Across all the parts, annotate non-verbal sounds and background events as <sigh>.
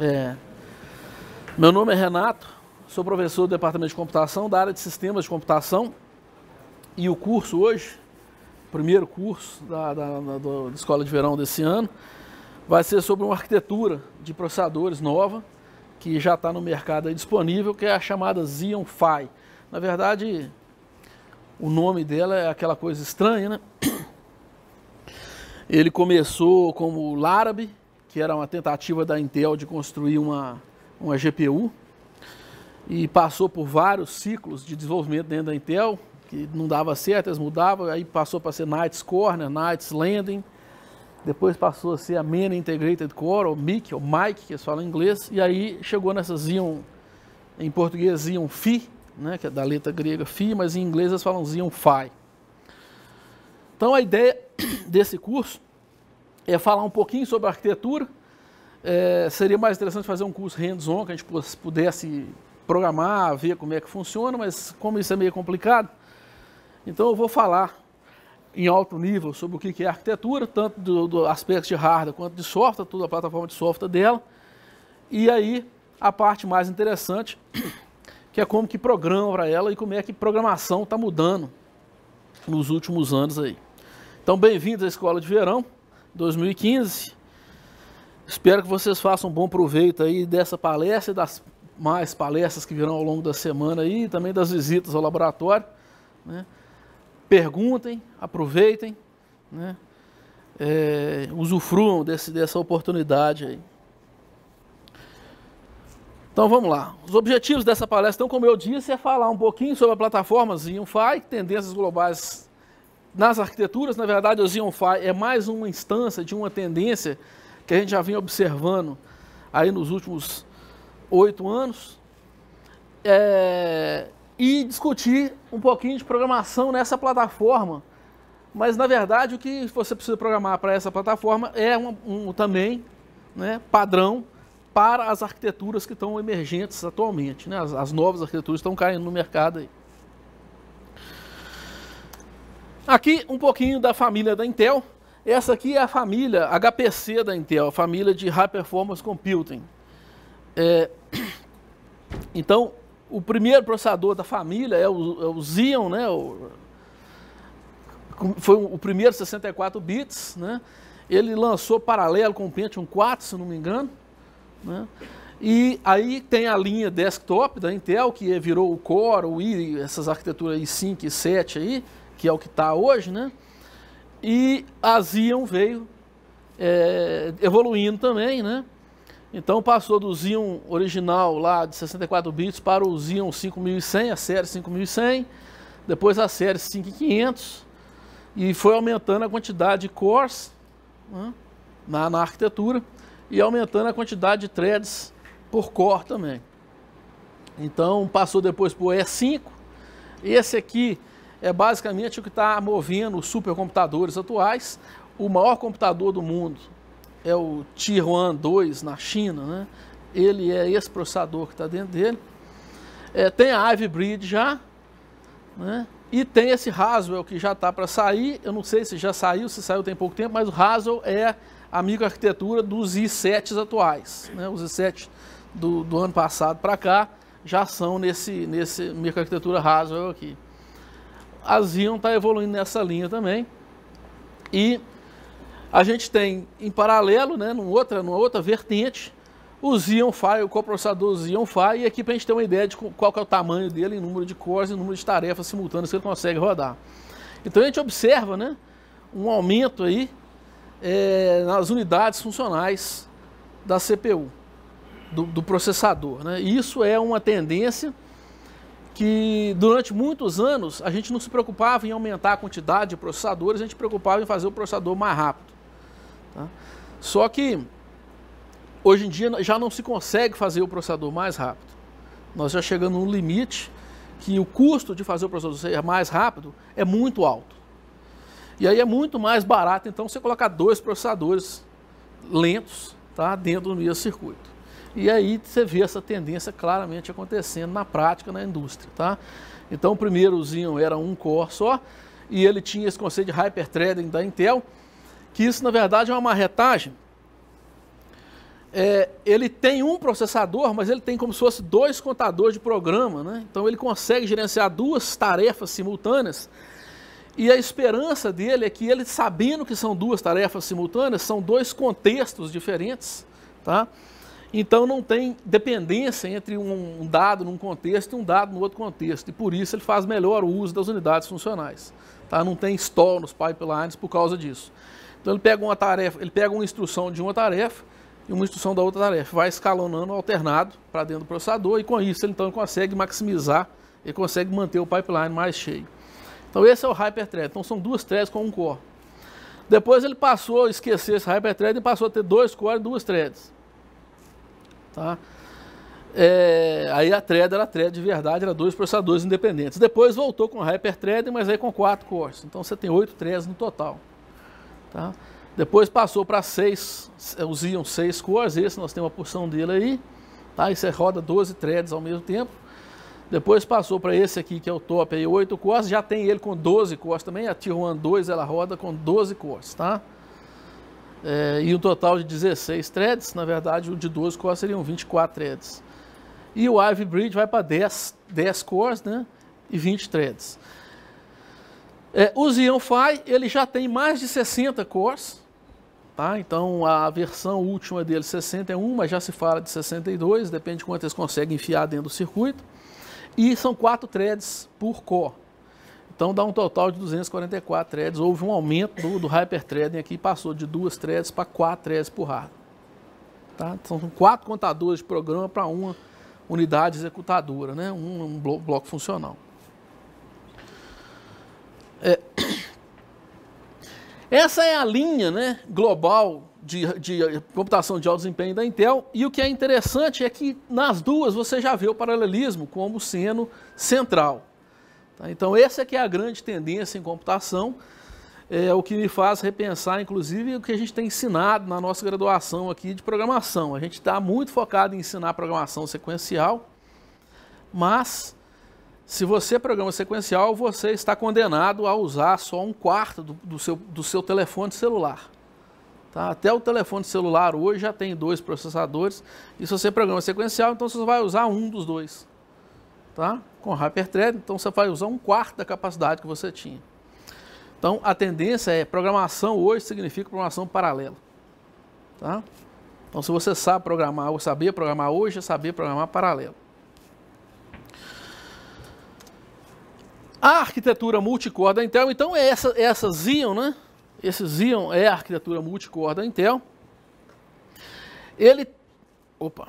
É. Meu nome é Renato, sou professor do Departamento de Computação, da área de Sistemas de Computação, e o curso hoje, primeiro curso da, da, da, da Escola de Verão desse ano, vai ser sobre uma arquitetura de processadores nova, que já está no mercado disponível, que é a chamada Xeon Phi. Na verdade, o nome dela é aquela coisa estranha, né? Ele começou como Larabe, que era uma tentativa da Intel de construir uma, uma GPU, e passou por vários ciclos de desenvolvimento dentro da Intel, que não dava certo, eles mudavam, aí passou para ser Knights Corner, Knights Landing, depois passou a ser a MENA Integrated Core, ou MIC, ou Mike, que eles falam em inglês, e aí chegou nessa Zion, em português Zion Phi, né, que é da letra grega Phi, mas em inglês eles falam Zion Phi. Então a ideia <coughs> desse curso é falar um pouquinho sobre arquitetura. É, seria mais interessante fazer um curso hands-on, que a gente pudesse programar, ver como é que funciona, mas como isso é meio complicado, então eu vou falar em alto nível sobre o que é arquitetura, tanto do, do aspecto de hardware quanto de software, toda a plataforma de software dela. E aí a parte mais interessante, que é como que programa para ela e como é que programação está mudando nos últimos anos aí. Então, bem-vindos à Escola de Verão. 2015. Espero que vocês façam um bom proveito aí dessa palestra e das mais palestras que virão ao longo da semana aí, e também das visitas ao laboratório. Né? Perguntem, aproveitem, né? É, usufruam desse, dessa oportunidade aí. Então vamos lá. Os objetivos dessa palestra, então, como eu disse, é falar um pouquinho sobre a plataforma Zinfai, tendências globais nas arquiteturas, na verdade, o Xeon Phi é mais uma instância de uma tendência que a gente já vinha observando aí nos últimos oito anos, é, e discutir um pouquinho de programação nessa plataforma. Mas, na verdade, o que você precisa programar para essa plataforma é um, um também né, padrão para as arquiteturas que estão emergentes atualmente. Né? As, as novas arquiteturas estão caindo no mercado aí. Aqui um pouquinho da família da Intel. Essa aqui é a família HPC da Intel, a família de High Performance Computing. É, <clears throat> então, o primeiro processador da família é o, é o Xeon, né? O, foi o primeiro 64 bits, né? Ele lançou paralelo com o Pentium 4, se não me engano, né? E aí tem a linha desktop da Intel, que virou o Core, o i, essas arquiteturas i5 e 7 aí, que é o que está hoje, né? E a Zion veio é, evoluindo também, né? Então passou do Zion original lá de 64 bits para o Zion 5100, a série 5100, depois a série 5500 e foi aumentando a quantidade de cores né, na, na arquitetura e aumentando a quantidade de threads por core também. Então passou depois para o E5. Esse aqui é basicamente o que está movendo os supercomputadores atuais. O maior computador do mundo é o Tihuan 2 na China, né? Ele é esse processador que está dentro dele. É, tem a Ivy Bridge já, né? E tem esse Haswell que já está para sair. Eu não sei se já saiu, se saiu tem pouco tempo, mas o Haswell é a microarquitetura dos i7 atuais. Né? Os i7 do, do ano passado para cá já são nesse, nesse microarquitetura Haswell aqui. A Zion está evoluindo nessa linha também. E a gente tem em paralelo, né, numa outra, numa outra vertente, o Zion Fi, o coprocessador Zion Fi, e aqui para a gente ter uma ideia de qual que é o tamanho dele, em número de cores e número de tarefas simultâneas que ele consegue rodar. Então a gente observa né, um aumento aí é, nas unidades funcionais da CPU, do, do processador. Né? isso é uma tendência que durante muitos anos a gente não se preocupava em aumentar a quantidade de processadores, a gente se preocupava em fazer o processador mais rápido. Tá? Só que hoje em dia já não se consegue fazer o processador mais rápido. Nós já chegamos num limite que o custo de fazer o processador ser mais rápido é muito alto. E aí é muito mais barato então você colocar dois processadores lentos tá, dentro do mesmo circuito. E aí você vê essa tendência claramente acontecendo na prática, na indústria, tá? Então, o primeiro Xeon era um core só, e ele tinha esse conceito de hyperthreading da Intel, que isso, na verdade, é uma marretagem. É, ele tem um processador, mas ele tem como se fosse dois contadores de programa, né? Então, ele consegue gerenciar duas tarefas simultâneas, e a esperança dele é que ele, sabendo que são duas tarefas simultâneas, são dois contextos diferentes, tá? Então não tem dependência entre um dado num contexto e um dado no outro contexto. E por isso ele faz melhor o uso das unidades funcionais. Tá? Não tem stall nos pipelines por causa disso. Então ele pega uma tarefa, ele pega uma instrução de uma tarefa e uma instrução da outra tarefa, vai escalonando alternado para dentro do processador e com isso ele então consegue maximizar e consegue manter o pipeline mais cheio. Então esse é o hyperthread. Então são duas threads com um core. Depois ele passou a esquecer esse hyperthread e passou a ter dois cores e duas threads. Tá? É, aí a thread era thread de verdade, era dois processadores independentes. Depois voltou com a Hyperthread, mas aí com quatro cores. Então você tem oito threads no total. Tá? Depois passou para seis, usiam seis cores, esse nós temos uma porção dele aí. Tá? E você é roda 12 threads ao mesmo tempo. Depois passou para esse aqui, que é o top, aí 8 cores. Já tem ele com 12 cores também. A Tier 1 2 ela roda com 12 cores, tá? é, e um total de 16 threads, na verdade o de 12 cores seriam 24 threads. E o Ivy Bridge vai para 10, 10 cores né, e 20 threads. É, o Xeon Phi ele já tem mais de 60 cores, tá? então a versão última dele 61, mas já se fala de 62, depende de quanto eles conseguem enfiar dentro do circuito. E são 4 threads por core. Então dá um total de 244 threads. Houve um aumento do, do hyperthreading aqui, passou de duas threads para quatro threads por hardware. Tá? São quatro contadores de programa para uma unidade executadora, né? um, um bloco funcional. É. <coughs> Essa é a linha né, global de, de, eh, computação de alto desempenho da Intel. E o que é interessante é que nas duas você já vê o paralelismo como sendo central. Tá? Então, essa é que é a grande tendência em computação, é o que me faz repensar, inclusive, o que a gente tem ensinado na nossa graduação aqui de programação. A gente está muito focado em ensinar programação sequencial, mas se você é programa sequencial, você está condenado a usar só um quarto do, do, seu, do seu telefone celular. Tá? Até o telefone celular hoje já tem dois processadores, e se você é programa sequencial, então você vai usar um dos dois tá? com Hyperthread, então você vai usar um quarto da capacidade que você tinha. Então a tendência é, programação hoje significa programação paralela. Tá? Então se você sabe programar ou sabia programar hoje, é saber programar paralelo. A arquitetura multicore da Intel, então é essa, é essa Xeon, né? Esse Xeon é a arquitetura multicore da Intel. Ele, opa,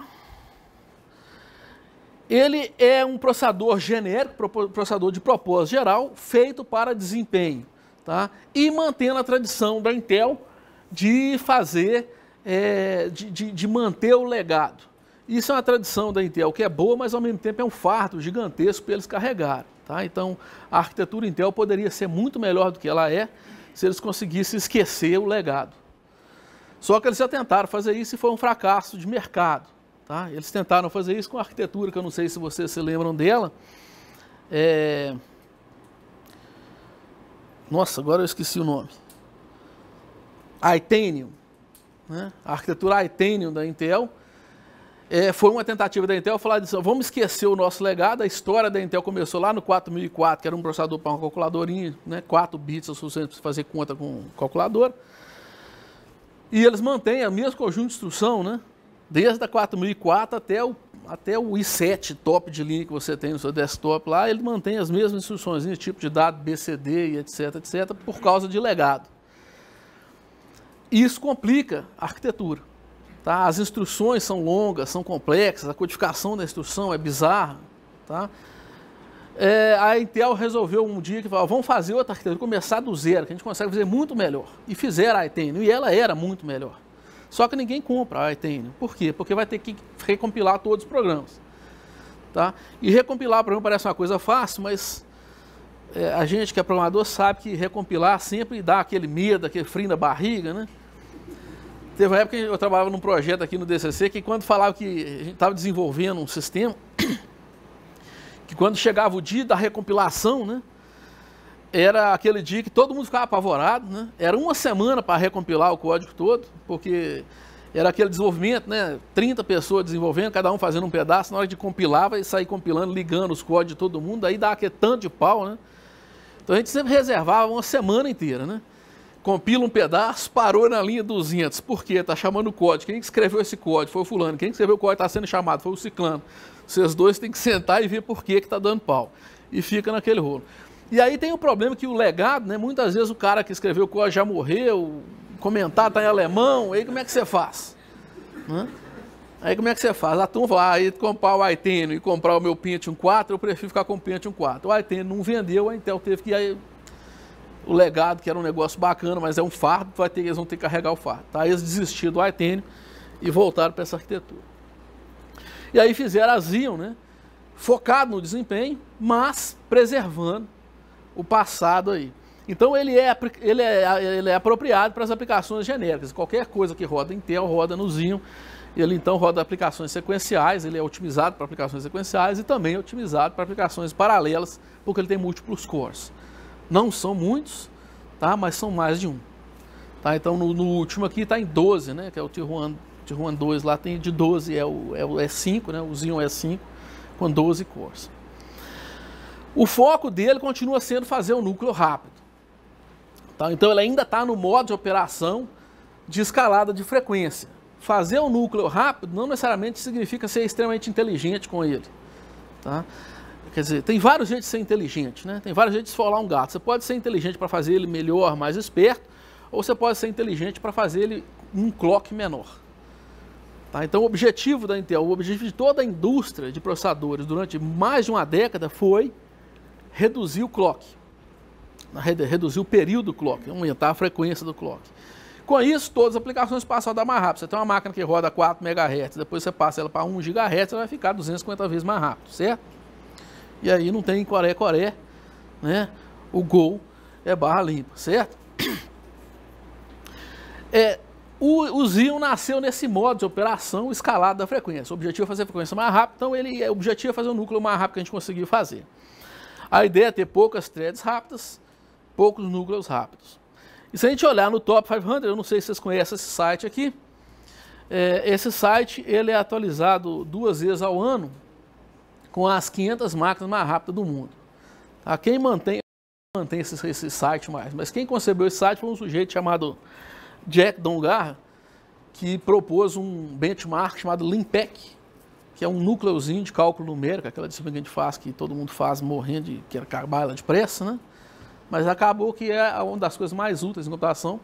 ele é um processador genérico, processador de propósito geral, feito para desempenho, tá? E mantendo a tradição da Intel de fazer, é, de, de, de manter o legado. Isso é uma tradição da Intel que é boa, mas ao mesmo tempo é um fardo gigantesco para eles carregarem. Tá? Então, a arquitetura Intel poderia ser muito melhor do que ela é se eles conseguissem esquecer o legado. Só que eles já tentaram fazer isso e foi um fracasso de mercado. Tá? Eles tentaram fazer isso com a arquitetura, que eu não sei se vocês se lembram dela. É... Nossa, agora eu esqueci o nome. Itanium. Né? A arquitetura Itanium da Intel. É, foi uma tentativa da Intel falar disso, vamos esquecer o nosso legado, a história da Intel começou lá no 4004, que era um processador para uma calculadorinha, né, 4 bits é suficiente para fazer conta com calculador. E eles mantêm o mesmo conjunto de instrução, né, desde a 4004 até o, até o i7 top de linha que você tem no seu desktop lá, ele mantém as mesmas instruções, tipo de dado BCD e etc, etc, por causa de legado. Isso complica a arquitetura. Tá? As instruções são longas, são complexas, a codificação da instrução é bizarra. Tá? É, a Intel resolveu um dia que falou, vamos fazer outra arquitetura, começar do zero, que a gente consegue fazer muito melhor. E fizeram a Itenium, e ela era muito melhor. Só que ninguém compra a ah, Itanium. Por quê? Porque vai ter que recompilar todos os programas. Tá? E recompilar programa parece uma coisa fácil, mas é, a gente que é programador sabe que recompilar sempre dá aquele medo, aquele frio na barriga, né? Teve uma época que eu trabalhava num projeto aqui no DCC que quando falava que a gente estava desenvolvendo um sistema, <coughs> que quando chegava o dia da recompilação, né? era aquele dia que todo mundo ficava apavorado, né? Era uma semana para recompilar o código todo, porque era aquele desenvolvimento, né? 30 pessoas desenvolvendo, cada um fazendo um pedaço, na hora de compilar, vai sair compilando, ligando os códigos de todo mundo, aí dá aquele tanto de pau, né? Então a gente sempre reservava uma semana inteira, né? Compila um pedaço, parou na linha 200. Por quê? Tá chamando o código. Quem escreveu esse código? Foi o fulano. Quem escreveu o código está sendo chamado? Foi o ciclano. Vocês dois têm que sentar e ver por que que tá dando pau. E fica naquele rolo. E aí tem o problema que o legado, né? Muitas vezes o cara que escreveu que já morreu, comentar tá em alemão, aí como é que você faz? Aí como é que você faz? A turma fala, ah, comprar o Aiteno e comprar o meu Pentium 4, eu prefiro ficar com o Pentium 4. O Aiteno não vendeu, a Intel teve que... Aí, o legado, que era um negócio bacana, mas é um fardo, vai ter, eles vão ter que carregar o fardo. Tá? Eles desistiram do Aiteno e voltaram para essa arquitetura. E aí fizeram a Xeon, né? Focado no desempenho, mas preservando o passado aí. Então ele é, ele é, ele é apropriado para as aplicações genéricas. Qualquer coisa que roda Intel, roda no Zinho. Ele então roda aplicações sequenciais, ele é otimizado para aplicações sequenciais e também é otimizado para aplicações paralelas, porque ele tem múltiplos cores. Não são muitos, tá? mas são mais de um. Tá? Então no, no último aqui está em 12, né? que é o t Tijuana 2, lá tem de 12 é o, é o E5, é né? o Xeon é E5, com 12 cores. O foco dele continua sendo fazer o núcleo rápido. Tá? Então ele ainda está no modo de operação de escalada de frequência. Fazer o núcleo rápido não necessariamente significa ser extremamente inteligente com ele. Tá? Quer dizer, tem vários jeitos de ser inteligente, né? Tem vários jeitos de esfolar um gato. Você pode ser inteligente para fazer ele melhor, mais esperto, ou você pode ser inteligente para fazer ele um clock menor. Tá? Então, o objetivo da Intel, o objetivo de toda a indústria de processadores durante mais de uma década foi reduzir o clock, reduzir o período do clock, aumentar a frequência do clock. Com isso, todas as aplicações passam a dar mais rápido. Você tem uma máquina que roda 4 MHz, depois você passa ela para 1 GHz, ela vai ficar 250 vezes mais rápido, certo? E aí não tem coré-coré, né? O gol é barra limpa, certo? É, o, o nasceu nesse modo de operação escalada da frequência. O objetivo é fazer a frequência mais rápida, então ele, o objetivo é fazer o núcleo mais rápido que a gente conseguiu fazer. A ideia é ter poucas threads rápidas, poucos núcleos rápidos. E se a gente olhar no Top 500, eu não sei se vocês conhecem esse site aqui, é, esse site ele é atualizado duas vezes ao ano com as 500 máquinas mais rápidas do mundo. Tá? Quem mantém, mantém esse, esse site mais, mas quem concebeu esse site foi um sujeito chamado Jack Dongarra, que propôs um benchmark chamado Limpec, que é um núcleozinho de cálculo numérico, aquela disciplina que a gente faz, que todo mundo faz morrendo de que acabar é ela depressa, né? Mas acabou que é uma das coisas mais úteis em computação,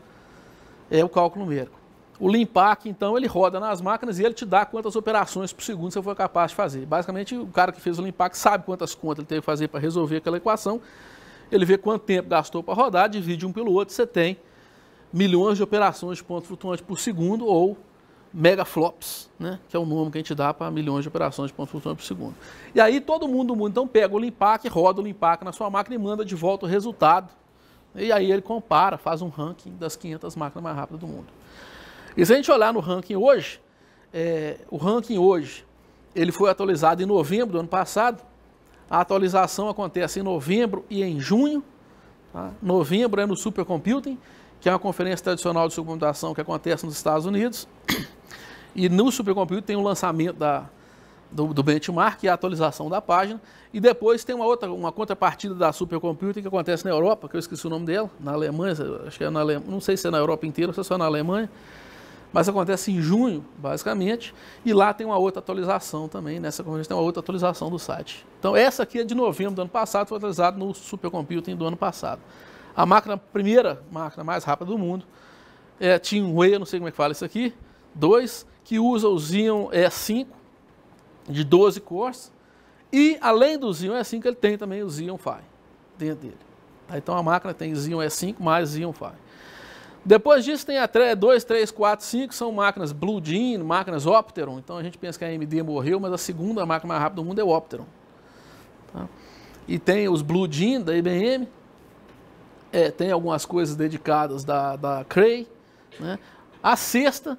é o cálculo numérico. O Limpac, então, ele roda nas máquinas e ele te dá quantas operações por segundo você foi capaz de fazer. Basicamente, o cara que fez o Limpac sabe quantas contas ele teve que fazer para resolver aquela equação, ele vê quanto tempo gastou para rodar, divide um pelo outro, você tem milhões de operações de ponto flutuante por segundo ou megaflops, né, que é o número que a gente dá para milhões de operações de ponto flutuante por segundo. E aí todo mundo do mundo então pega o limpac, roda o limpac na sua máquina e manda de volta o resultado. E aí ele compara, faz um ranking das 500 máquinas mais rápidas do mundo. E se a gente olhar no ranking hoje, é, o ranking hoje ele foi atualizado em novembro do ano passado. A atualização acontece em novembro e em junho. Tá? Novembro é no Supercomputing, que é uma conferência tradicional de supercomputação que acontece nos Estados Unidos. E no supercomputer tem o lançamento da, do, do benchmark e a atualização da página. E depois tem uma outra, uma contrapartida da supercomputer que acontece na Europa, que eu esqueci o nome dela, na Alemanha, acho que é na Alemanha, não sei se é na Europa inteira ou se é só na Alemanha, mas acontece em junho, basicamente, e lá tem uma outra atualização também, nessa conferência tem uma outra atualização do site. Então essa aqui é de novembro do ano passado, foi atualizada no supercomputing do ano passado. A máquina, primeira máquina mais rápida do mundo, é um eu não sei como é que fala isso aqui, 2, que usa o Xeon E5 de 12 cores. E além do Xeon E5, ele tem também o Xeon Phi dentro dele. Tá? Então a máquina tem Xeon E5 mais Xeon Phi. Depois disso tem a 2, 3, 4, 5, são máquinas Blue Jean, máquinas Opteron. Então a gente pensa que a AMD morreu, mas a segunda máquina mais rápida do mundo é o Opteron. Tá? E tem os Blue Jean da IBM, é, tem algumas coisas dedicadas da, da Cray. Né? A sexta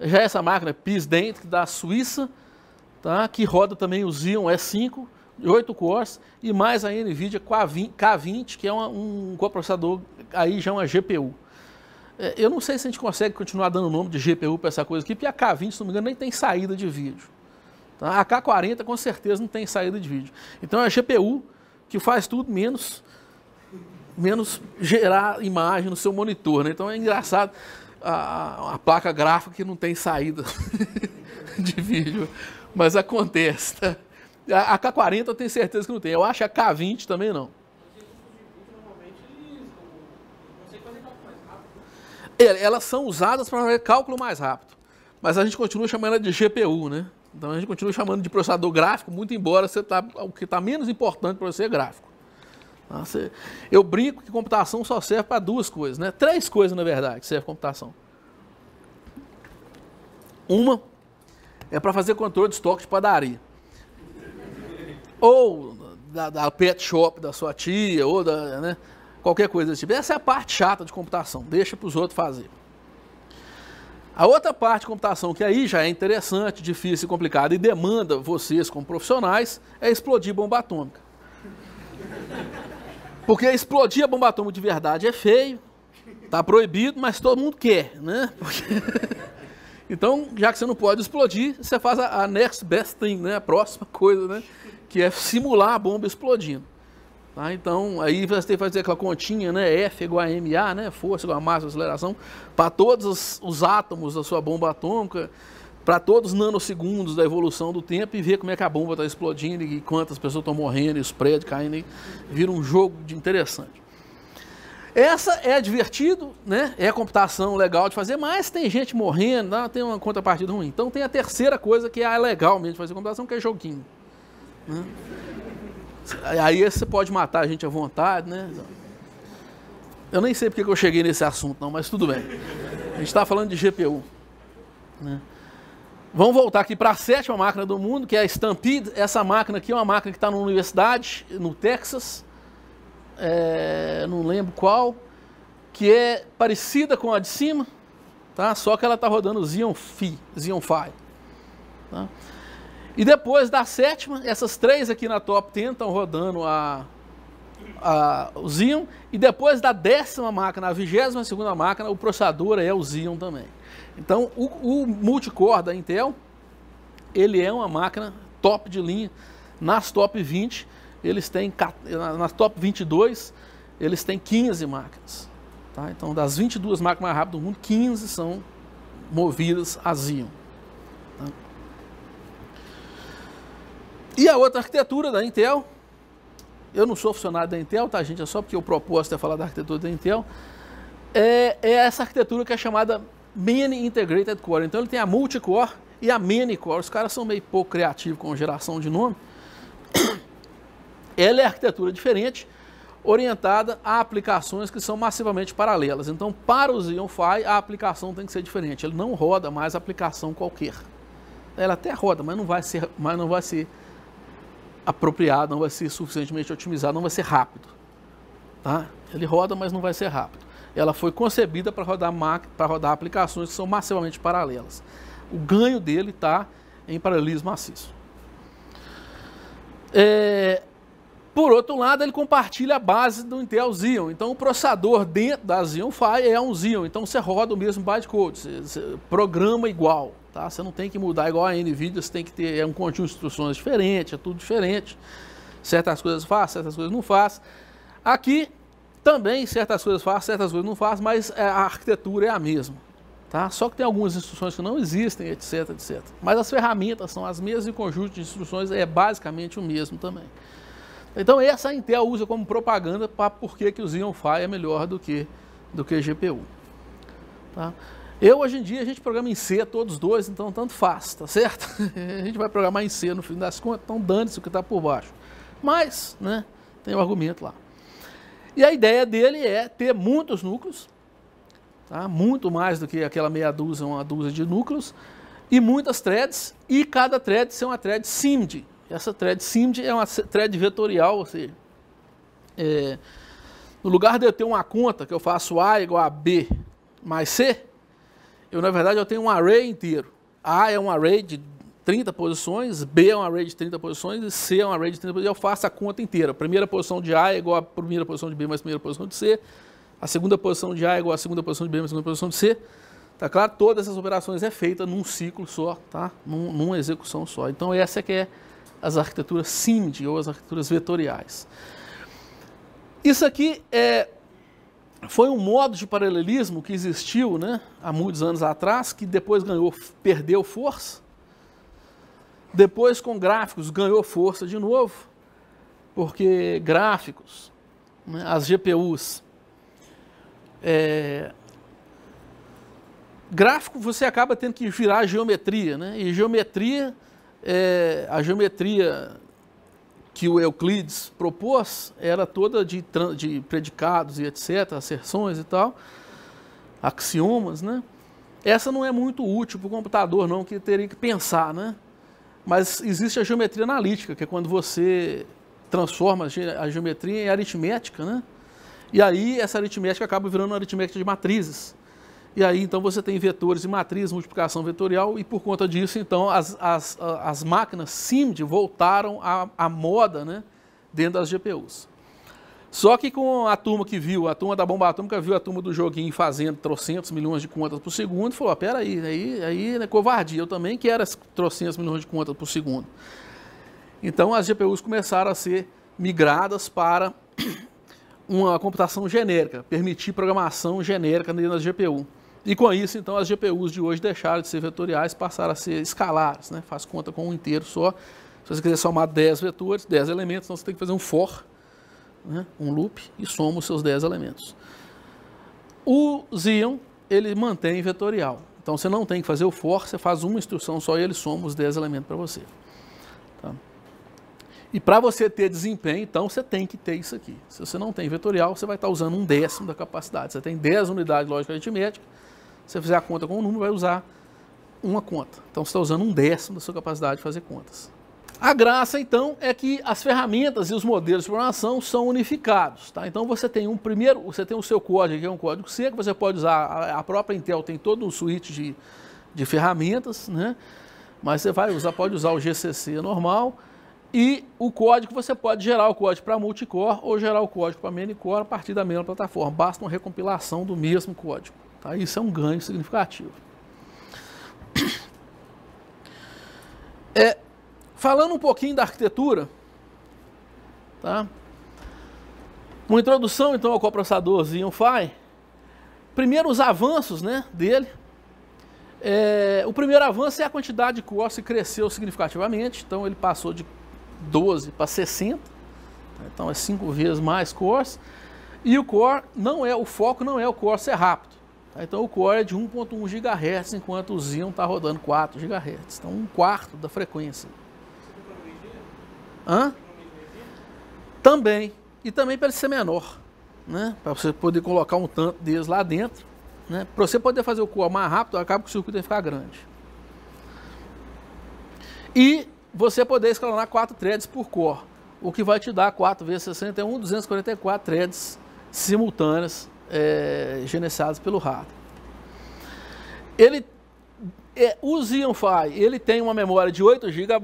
já é essa máquina é Pisdent, da Suíça, tá? que roda também o Xeon S5, 8 cores, e mais a NVIDIA K20, que é uma, um coprocessador, aí já é uma GPU. É, eu não sei se a gente consegue continuar dando o nome de GPU para essa coisa aqui, porque a K20, se não me engano, nem tem saída de vídeo. Tá? A K40 com certeza não tem saída de vídeo. Então é a GPU que faz tudo menos menos gerar imagem no seu monitor. Né? Então é engraçado a, a placa gráfica que não tem saída <laughs> de vídeo, mas acontece. Tá? A, a K40 eu tenho certeza que não tem. Eu acho a K20 também não. É, elas são usadas para fazer cálculo mais rápido. Mas a gente continua chamando ela de GPU, né? Então a gente continua chamando de processador gráfico, muito embora você tá, o que está menos importante para você é gráfico. Eu brinco que computação só serve para duas coisas, né? Três coisas, na verdade, que serve computação. Uma é para fazer controle de estoque de padaria. Ou da, da, pet shop da sua tia, ou da, né? qualquer coisa desse tipo. Essa é a parte chata de computação, deixa para os outros fazer. A outra parte de computação que aí já é interessante, difícil e complicada e demanda vocês como profissionais é explodir bomba atômica. Porque explodir a bomba atômica de verdade é feio, tá proibido, mas todo mundo quer, né? Porque... <laughs> então, já que você não pode explodir, você faz a, a next best thing, né? A próxima coisa, né? Que é simular a bomba explodindo. Tá? Então, aí você tem que fazer aquela continha, né? F igual a MA, né? Força igual a massa, aceleração, para todos os, os átomos da sua bomba atômica para todos os nanosegundos da evolução do tempo e ver como é que a bomba está explodindo e quantas pessoas estão morrendo, e os prédios caindo, e vira um jogo de interessante. Essa é divertido, né? É computação legal de fazer, mas tem gente morrendo, tem uma contrapartida ruim. Então tem a terceira coisa que é, é legal mesmo de fazer computação, que é joguinho. Né? Aí você pode matar a gente à vontade, né? Eu nem sei porque eu cheguei nesse assunto, não, mas tudo bem. A gente está falando de GPU. Né? Vamos voltar aqui para a sétima máquina do mundo, que é a Stampede. Essa máquina aqui é uma máquina que está numa universidade no Texas, é, não lembro qual, que é parecida com a de cima, tá? só que ela está rodando Xeon Phi, Xeon Phi. Tá? E depois da sétima, essas três aqui na top 10 estão rodando a, a, o Xeon. E depois da décima máquina, a vigésima segunda máquina, o processador é o Xeon também. Então, o, o multicore da Intel, ele é uma máquina top de linha. Nas top 20, eles têm, nas top 22, eles têm 15 máquinas. Tá? Então, das 22 máquinas mais rápidas do mundo, 15 são movidas a Xeon. Tá? E a outra arquitetura da Intel, eu não sou funcionário da Intel, tá gente? É só porque o propósito é falar da arquitetura da Intel. É, é essa arquitetura que é chamada Mini Integrated Core. Então ele tem a Multicore e a Mini Core. Os caras são meio pouco criativos com geração de nome. Ela é arquitetura diferente, orientada a aplicações que são massivamente paralelas. Então, para o Xeon Phi, a aplicação tem que ser diferente. Ele não roda mais aplicação qualquer. Ela até roda, mas não vai ser, mas não vai ser apropriada, não vai ser suficientemente otimizada, não vai ser rápido. Tá? Ele roda, mas não vai ser rápido ela foi concebida para rodar, para rodar aplicações que são massivamente paralelas. O ganho dele está em paralelismo maciço. É, por outro lado, ele compartilha a base do Intel Xeon. Então, o processador dentro da Xeon Phi é um Xeon. Então, você roda o mesmo bytecode, você, você programa igual. Tá? Você não tem que mudar igual a NVIDIA, você tem que ter é um conjunto de instruções diferente, é tudo diferente. Certas coisas faz, certas coisas não faz. Aqui, também certas coisas faz, certas coisas não faz, mas é, a arquitetura é a mesma. Tá? Só que tem algumas instruções que não existem, etc, etc. Mas as ferramentas são as mesmas e o conjunto de instruções é basicamente o mesmo também. Então essa a Intel usa como propaganda para por que, que o Xeon Phi é melhor do que, do que GPU. Tá? Eu, hoje em dia, a gente programa em C todos dois, então tanto faz, tá certo? <laughs> a gente vai programar em C no fim das contas, então dane-se o que está por baixo. Mas, né, tem o um argumento lá. E a ideia dele é ter muitos núcleos, tá? muito mais do que aquela meia dúzia, uma dúzia de núcleos, e muitas threads, e cada thread ser uma thread SIMD. Essa thread SIMD é uma thread vetorial, ou seja, é, no lugar de eu ter uma conta que eu faço A igual a B mais C, eu na verdade eu tenho um array inteiro. A é um array de 30 posições, B é um array de 30 posições e C é um array de 30 posições. Eu faço a conta inteira. A primeira posição de A é igual à primeira posição de B mais a primeira posição de C. A segunda posição de A é igual à segunda posição de B mais a segunda posição de C. Tá claro? Todas essas operações é feita num ciclo só, tá? Num, numa execução só. Então essa é que é as arquiteturas SIMD ou as arquiteturas vetoriais. Isso aqui é foi um modo de paralelismo que existiu, né, há muitos anos atrás, que depois ganhou, perdeu força depois, com gráficos, ganhou força de novo, porque gráficos, né, as GPUs. É, gráfico você acaba tendo que virar a geometria, né? E geometria, é, a geometria que o Euclides propôs era toda de, de predicados e etc, asserções e tal, axiomas, né? Essa não é muito útil para o computador, não, que teria que pensar, né? Mas existe a geometria analítica, que é quando você transforma a geometria em aritmética, né? E aí essa aritmética acaba virando uma aritmética de matrizes. E aí então você tem vetores e matrizes, multiplicação vetorial, e por conta disso, então, as, as, as máquinas SIMD voltaram à, à moda né, dentro das GPUs. Só que com a turma que viu, a turma da bomba atômica viu a turma do joguinho fazendo trocentos milhões de contas por segundo e falou, ah, peraí, aí, aí é covardia, eu também quero trocentos milhões de contas por segundo. Então as GPUs começaram a ser migradas para <clears throat> uma computação genérica, permitir programação genérica na GPU. E com isso, então, as GPUs de hoje deixaram de ser vetoriais, passaram a ser escalares, né? faz conta com um inteiro só. Se você quiser somar 10 vetores, 10 elementos, então você tem que fazer um for né, um loop, e soma os seus 10 elementos. O Xeon, ele mantém vetorial. Então você não tem que fazer o for, você faz uma instrução só e ele soma os 10 elementos para você. Tá? E para você ter desempenho, então você tem que ter isso aqui. Se você não tem vetorial, você vai estar tá usando um décimo da capacidade. Você tem 10 unidades lógica aritmética, você fizer a conta com o número, vai usar uma conta. Então você está usando um décimo da sua capacidade de fazer contas. A graça, então, é que as ferramentas e os modelos de programação são unificados. Tá? Então você tem um primeiro, você tem o seu código, que é um código C, que você pode usar, a própria Intel tem todo um suíte de, de ferramentas, né? mas você vai usar, pode usar o GCC normal, e o código, você pode gerar o código para multicore ou gerar o código para minicore a partir da mesma plataforma, basta uma recompilação do mesmo código. Tá? Isso é um ganho significativo. Falando um pouquinho da arquitetura, tá? Uma introdução então ao coprocessadorzinho Phi. Primeiro os avanços, né, dele. É, o primeiro avanço é a quantidade de cores que cresceu significativamente, então ele passou de 12 para 60, então é 5 vezes mais cores. E o core não é, o foco não é o core ser rápido. Tá? Então o core é de 1.1 GHz, enquanto o Xeon está rodando 4 GHz. Então um quarto da frequência. Hã? Também. E também para ele ser menor, né? Para você poder colocar um tanto deles lá dentro, né? Para você poder fazer o coar mais rápido, acaba que o circuito vai ficar grande. E você poder escalonar 4 threads por core, o que vai te dar 4 vezes 61, 244 threads simultâneas é, gerenciadas pelo hardware. Ele é, o Xeon Phi, ele tem uma memória de 8 GB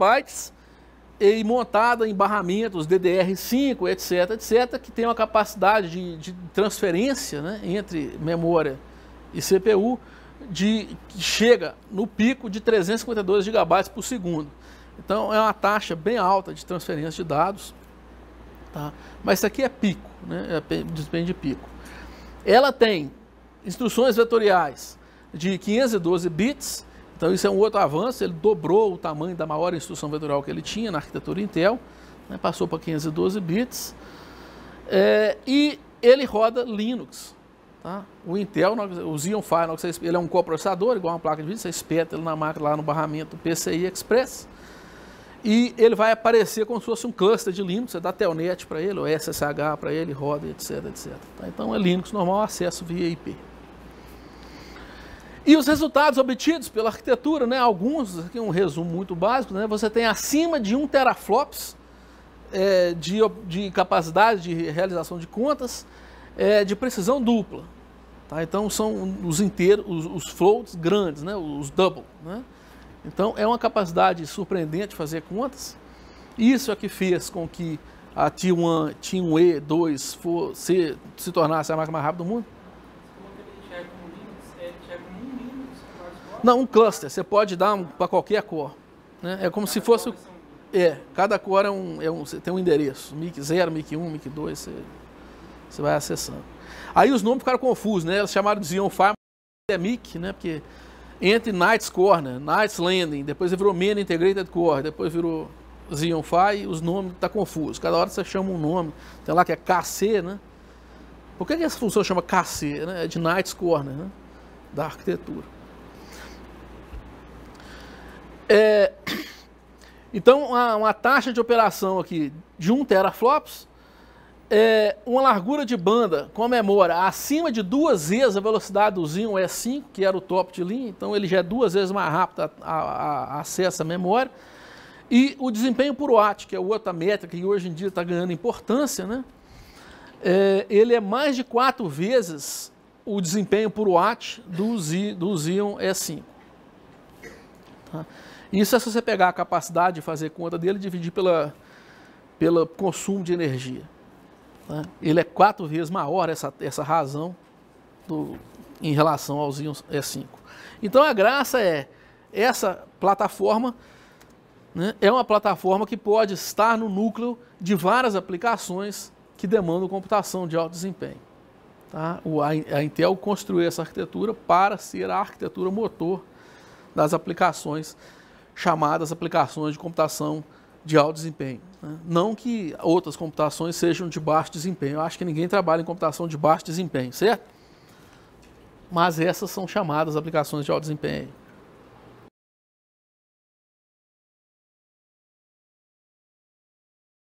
e montada em barramentos DDR5, etc, etc, que tem uma capacidade de, de transferência né, entre memória e CPU de que chega no pico de 352 GB por segundo. Então é uma taxa bem alta de transferência de dados, tá? mas isso aqui é pico, né? É, depende de pico. Ela tem instruções vetoriais de 512 bits, então isso é um outro avanço, ele dobrou o tamanho da maior instrução vetorial que ele tinha na arquitetura Intel, né, passou para 512 bits, é, e ele roda Linux. Tá? O Intel, o Xeon Fire, ele é um coprocessador, igual uma placa de vídeo, você espeta ele na máquina lá no barramento PCI Express, e ele vai aparecer como se fosse um cluster de Linux, você é dá telnet para ele, ou SSH para ele, roda, etc, etc. Tá? Então é Linux normal, acesso via IP. E os resultados obtidos pela arquitetura, né? alguns, aqui é um resumo muito básico, né? você tem acima de 1 teraflops é, de, de, capacidade de realização de contas é, de precisão dupla. Tá? Então são os inteiros, os, os floats grandes, né? os double. Né? Então é uma capacidade surpreendente de fazer contas. Isso é que fez com que a T1, T1E2 for, se, se tornasse a máquina mais rápida do mundo. Não, um cluster. Você pode dar um, para qualquer cor. Né? É como cada se fosse... Cor é, é, cada cor é um, é um, você tem um endereço. MIC 0, MIC 1, MIC 2, você, você vai acessando. Aí os nomes ficaram confusos, né? Eles chamaram de Zion Farm, é MIC, né? Porque entre Knights Corner, Knights Landing, depois virou MENA Integrated Core, depois virou Zion Phi, os nomes tá confusos. Cada hora você chama um nome. Tem lá que é KC, né? Por que, que essa função chama KC, né? É de Knights Corner, né? Da arquitetura. É, então, uma, uma, taxa de operação aqui de 1 teraflops, é, uma largura de banda comemora acima de duas vezes a velocidade do Xeon E5, que era o top de linha, então ele já é duas vezes mais rápido a, a, a acesso à memória. E o desempenho por watt, que é outra métrica que hoje em dia está ganhando importância, né? É, ele é mais de quatro vezes o desempenho por watt do, Z, do Xeon E5. Tá? Isso é se você pegar a capacidade de fazer conta dele e dividir pela, pelo consumo de energia. Né? Ele é quatro vezes maior, essa, essa razão, do, em relação aos íons E5. Então a graça é, essa plataforma né, é uma plataforma que pode estar no núcleo de várias aplicações que demandam computação de alto desempenho. Tá? O, a Intel construiu essa arquitetura para ser a arquitetura motor das aplicações chamadas aplicações de computação de alto desempenho. Né? Não que outras computações sejam de baixo desempenho. Eu acho que ninguém trabalha em computação de baixo desempenho, certo? Mas essas são chamadas aplicações de alto desempenho.